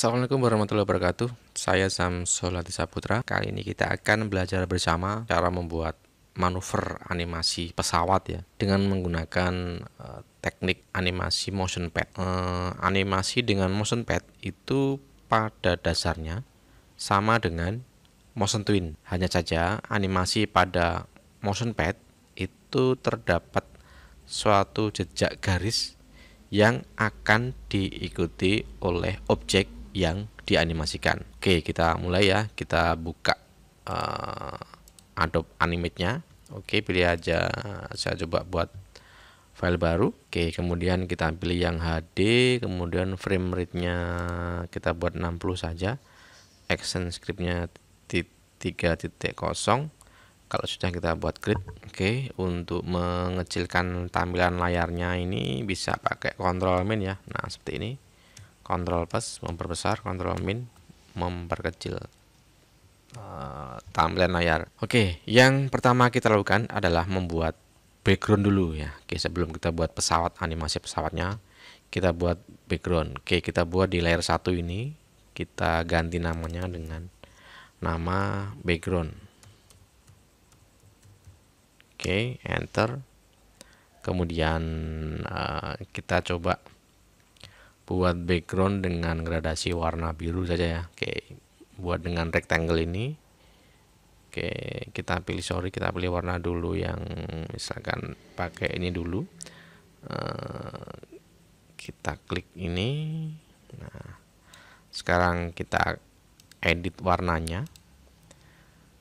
Assalamualaikum warahmatullahi wabarakatuh Saya Sam Solati Saputra Kali ini kita akan belajar bersama cara membuat manuver animasi pesawat ya Dengan menggunakan uh, teknik animasi motion pad uh, Animasi dengan motion pad itu pada dasarnya sama dengan motion twin Hanya saja animasi pada motion pad itu terdapat suatu jejak garis yang akan diikuti oleh objek yang dianimasikan. Oke, kita mulai ya. Kita buka uh, Adobe Animate-nya. Oke, pilih aja saya coba buat file baru. Oke, kemudian kita pilih yang HD, kemudian frame rate-nya kita buat 60 saja. Action script-nya 3.0. Kalau sudah kita buat grid. Oke, untuk mengecilkan tampilan layarnya ini bisa pakai control min ya. Nah, seperti ini kontrol plus memperbesar kontrol min memperkecil uh, eh, tampilan layar oke okay, yang pertama kita lakukan adalah membuat background dulu ya oke okay, sebelum kita buat pesawat animasi pesawatnya kita buat background oke okay, kita buat di layer satu ini kita ganti namanya dengan nama background oke okay, enter kemudian uh, kita coba buat background dengan gradasi warna biru saja ya oke buat dengan rectangle ini oke kita pilih sorry kita pilih warna dulu yang misalkan pakai ini dulu uh, kita klik ini nah sekarang kita edit warnanya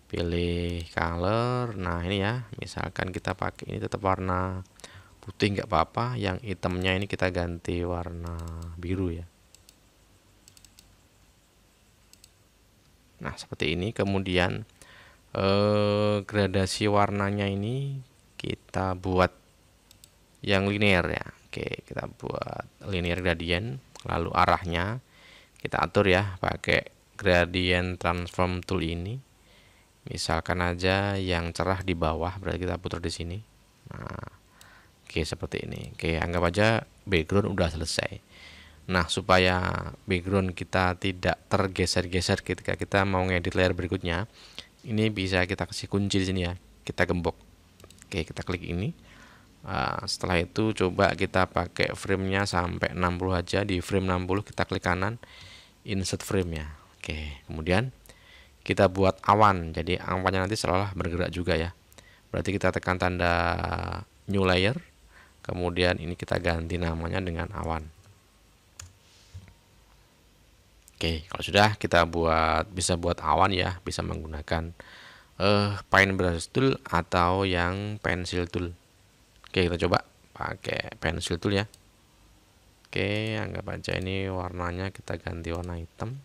pilih color nah ini ya misalkan kita pakai ini tetap warna putih nggak apa-apa yang hitamnya ini kita ganti warna biru ya nah seperti ini kemudian eh, gradasi warnanya ini kita buat yang linear ya oke kita buat linear gradient lalu arahnya kita atur ya pakai gradient transform tool ini misalkan aja yang cerah di bawah berarti kita putar di sini nah Oke, seperti ini. Oke, anggap aja background udah selesai. Nah, supaya background kita tidak tergeser-geser ketika kita mau ngedit layer berikutnya, ini bisa kita kasih kunci di sini ya. Kita gembok. Oke, kita klik ini. Uh, setelah itu coba kita pakai framenya sampai 60 aja di frame 60 kita klik kanan insert frame ya oke kemudian kita buat awan jadi awannya nanti seolah bergerak juga ya berarti kita tekan tanda new layer kemudian ini kita ganti namanya dengan awan Oke kalau sudah kita buat bisa buat awan ya bisa menggunakan uh, eh, paint tool atau yang pensil tool Oke kita coba pakai pensil tool ya Oke anggap aja ini warnanya kita ganti warna hitam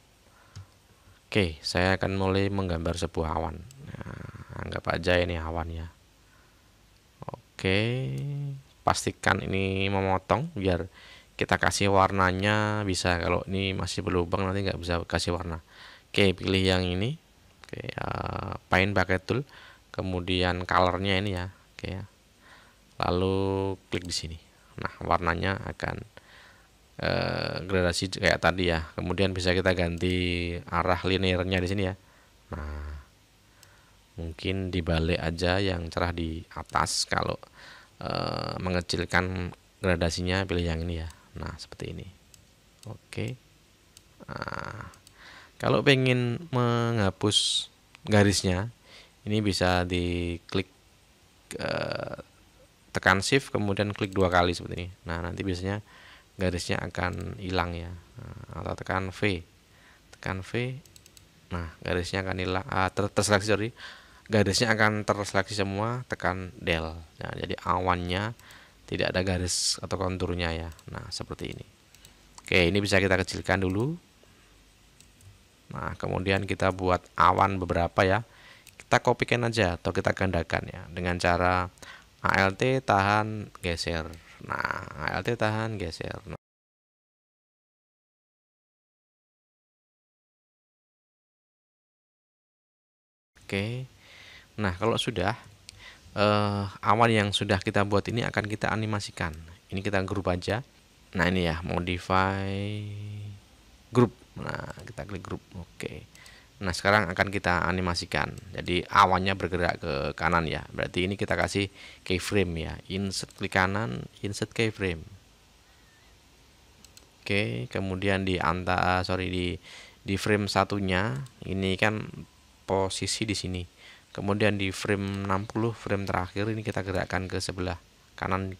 Oke saya akan mulai menggambar sebuah awan nah, anggap aja ini awan ya Oke pastikan ini memotong biar kita kasih warnanya bisa kalau ini masih berlubang nanti nggak bisa kasih warna oke pilih yang ini oke uh, paint pakai tool kemudian colornya ini ya oke ya lalu klik di sini nah warnanya akan uh, gradasi kayak tadi ya kemudian bisa kita ganti arah linearnya di sini ya nah mungkin dibalik aja yang cerah di atas kalau Eh, mengecilkan gradasinya pilih yang ini ya nah seperti ini oke nah, kalau pengen menghapus garisnya ini bisa diklik uh, tekan shift kemudian klik dua kali seperti ini nah nanti biasanya garisnya akan hilang ya nah, atau tekan V tekan V nah garisnya akan hilang ah, ter ter sorry garisnya akan terseleksi semua tekan del nah, jadi awannya tidak ada garis atau konturnya ya nah seperti ini oke ini bisa kita kecilkan dulu nah kemudian kita buat awan beberapa ya kita copykan aja atau kita gandakan ya dengan cara alt tahan geser nah alt tahan geser nah, Oke, Nah, kalau sudah eh, awan yang sudah kita buat ini akan kita animasikan. Ini kita grup aja. Nah, ini ya, modify grup Nah, kita klik grup Oke. Nah, sekarang akan kita animasikan. Jadi awannya bergerak ke kanan ya. Berarti ini kita kasih keyframe ya. Insert klik kanan, insert keyframe. Oke, kemudian di antara sorry di di frame satunya ini kan posisi di sini kemudian di frame 60 frame terakhir ini kita gerakkan ke sebelah kanan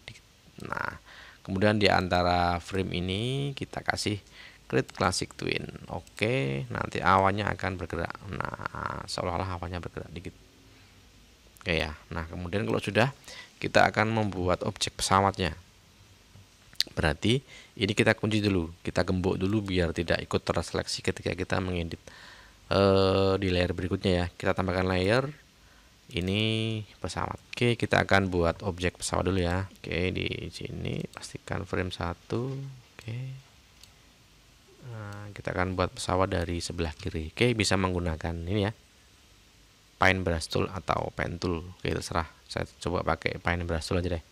nah kemudian di antara frame ini kita kasih create classic twin oke nanti awalnya akan bergerak nah seolah-olah awannya bergerak dikit oke ya nah kemudian kalau sudah kita akan membuat objek pesawatnya berarti ini kita kunci dulu kita gembok dulu biar tidak ikut terseleksi ketika kita mengedit e, di layer berikutnya ya kita tambahkan layer ini pesawat oke kita akan buat objek pesawat dulu ya oke di sini pastikan frame satu. oke nah, kita akan buat pesawat dari sebelah kiri oke bisa menggunakan ini ya paint brush tool atau pen tool oke terserah saya coba pakai paint brush tool aja deh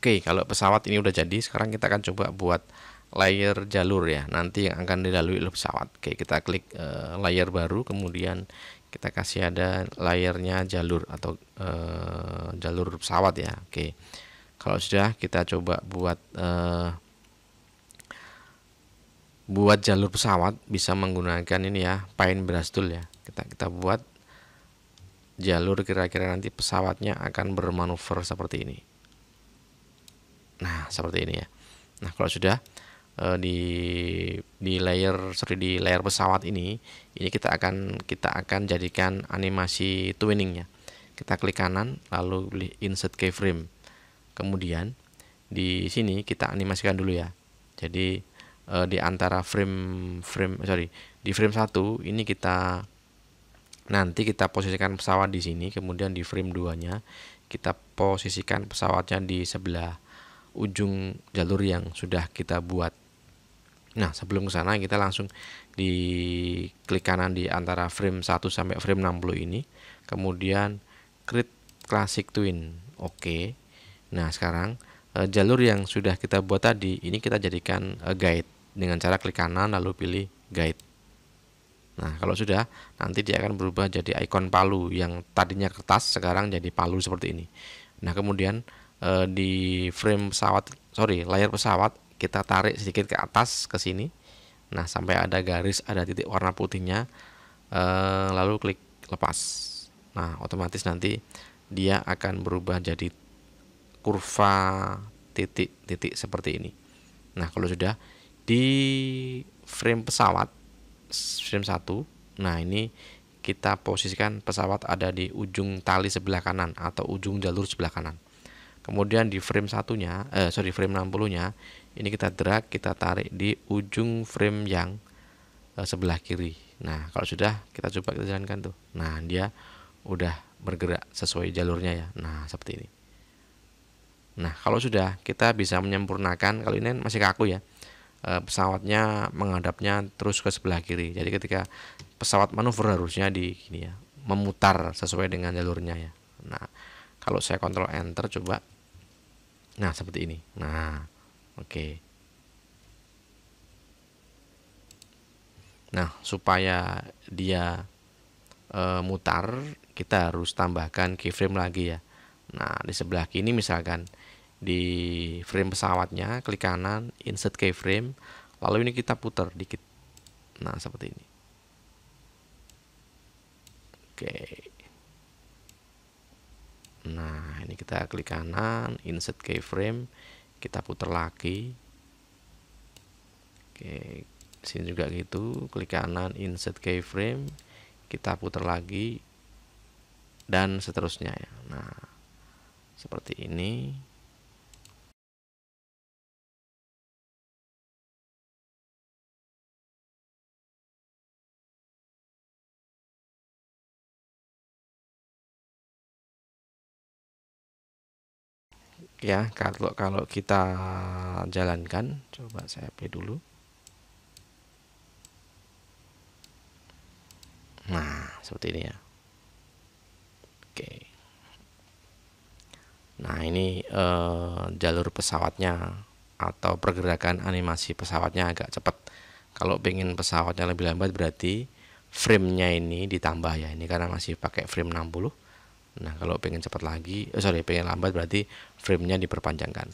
Oke, kalau pesawat ini udah jadi, sekarang kita akan coba buat layer jalur ya. Nanti yang akan dilalui oleh pesawat. Oke, kita klik e, layer baru, kemudian kita kasih ada layernya jalur atau e, jalur pesawat ya. Oke. Kalau sudah kita coba buat e, buat jalur pesawat bisa menggunakan ini ya, paint brush tool ya. Kita kita buat jalur kira-kira nanti pesawatnya akan bermanuver seperti ini. Nah, seperti ini ya. Nah, kalau sudah eh, di di layer sorry di layer pesawat ini ini kita akan kita akan jadikan animasi twinning kita klik kanan lalu pilih insert keyframe kemudian di sini kita animasikan dulu ya jadi uh, di antara frame frame eh, sorry di frame 1 ini kita nanti kita posisikan pesawat di sini kemudian di frame 2 nya kita posisikan pesawatnya di sebelah ujung jalur yang sudah kita buat. Nah, sebelum ke sana kita langsung di klik kanan di antara frame 1 sampai frame 60 ini. Kemudian create classic twin. Oke. Okay. Nah, sekarang eh, jalur yang sudah kita buat tadi ini kita jadikan eh, guide dengan cara klik kanan lalu pilih guide. Nah, kalau sudah, nanti dia akan berubah jadi ikon palu yang tadinya kertas sekarang jadi palu seperti ini. Nah, kemudian e, di frame pesawat sorry layar pesawat kita tarik sedikit ke atas ke sini nah sampai ada garis ada titik warna putihnya e, lalu klik lepas nah otomatis nanti dia akan berubah jadi kurva titik-titik seperti ini nah kalau sudah di frame pesawat frame satu nah ini kita posisikan pesawat ada di ujung tali sebelah kanan atau ujung jalur sebelah kanan kemudian di frame satunya eh, sorry frame 60 nya ini kita drag kita tarik di ujung frame yang eh, sebelah kiri nah kalau sudah kita coba kita jalankan tuh nah dia udah bergerak sesuai jalurnya ya nah seperti ini nah kalau sudah kita bisa menyempurnakan kalau ini masih kaku ya eh, pesawatnya menghadapnya terus ke sebelah kiri jadi ketika pesawat manuver harusnya di gini ya memutar sesuai dengan jalurnya ya nah kalau saya kontrol enter coba Nah, seperti ini. Nah, oke. Okay. Nah, supaya dia e, mutar, kita harus tambahkan keyframe lagi ya. Nah, di sebelah kini misalkan di frame pesawatnya, klik kanan, insert keyframe, lalu ini kita putar dikit. Nah, seperti ini. Oke. Okay nah ini kita klik kanan insert keyframe kita putar lagi oke sini juga gitu klik kanan insert keyframe kita putar lagi dan seterusnya ya nah seperti ini ya kalau kalau kita jalankan coba saya play dulu nah seperti ini ya oke nah ini eh, jalur pesawatnya atau pergerakan animasi pesawatnya agak cepat kalau pengen pesawatnya lebih lambat berarti framenya ini ditambah ya ini karena masih pakai frame 60 Nah, kalau pengen cepat lagi, eh, sorry, pengen lambat berarti framenya diperpanjangkan.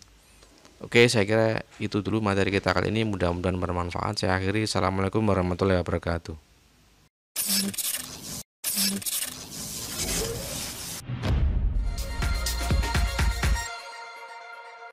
Oke, saya kira itu dulu materi kita kali ini. Mudah-mudahan bermanfaat. Saya akhiri. Assalamualaikum warahmatullahi wabarakatuh.